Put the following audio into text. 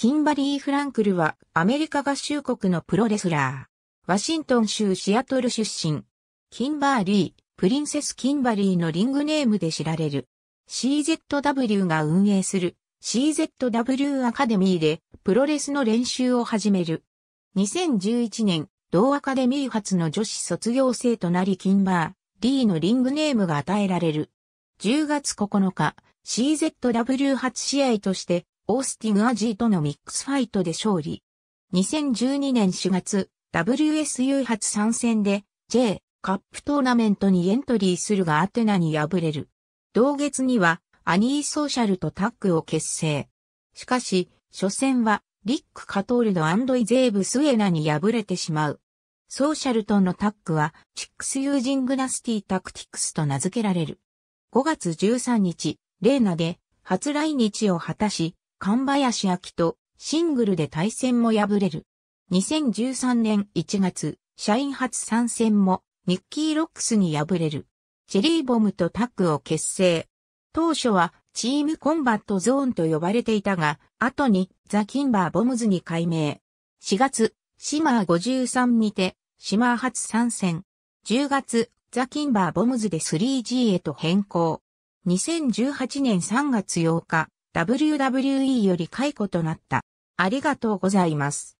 キンバリー・フランクルはアメリカ合衆国のプロレスラー。ワシントン州シアトル出身。キンバーリー、プリンセス・キンバリーのリングネームで知られる。CZW が運営する CZW アカデミーでプロレスの練習を始める。2011年、同アカデミー初の女子卒業生となりキンバー、リーのリングネームが与えられる。10月9日、CZW 初試合としてオースティン・アジーとのミックスファイトで勝利。2012年4月、WSU 初参戦で J カップトーナメントにエントリーするがアテナに敗れる。同月にはアニー・ソーシャルとタッグを結成。しかし、初戦はリック・カトールド・アンド・イゼーブ・スエナに敗れてしまう。ソーシャルとのタッグは、チックス・ユージング・ナスティ・タクティクスと名付けられる。5月13日、レーナで初来日を果たし、神林明とシングルで対戦も敗れる。2013年1月、社員初参戦もニッキー・ロックスに敗れる。チェリーボムとタッグを結成。当初はチームコンバットゾーンと呼ばれていたが、後にザ・キンバー・ボムズに改名。4月、シマー53にて、シマー初参戦。10月、ザ・キンバー・ボムズで 3G へと変更。2018年3月8日、WWE より解雇となった。ありがとうございます。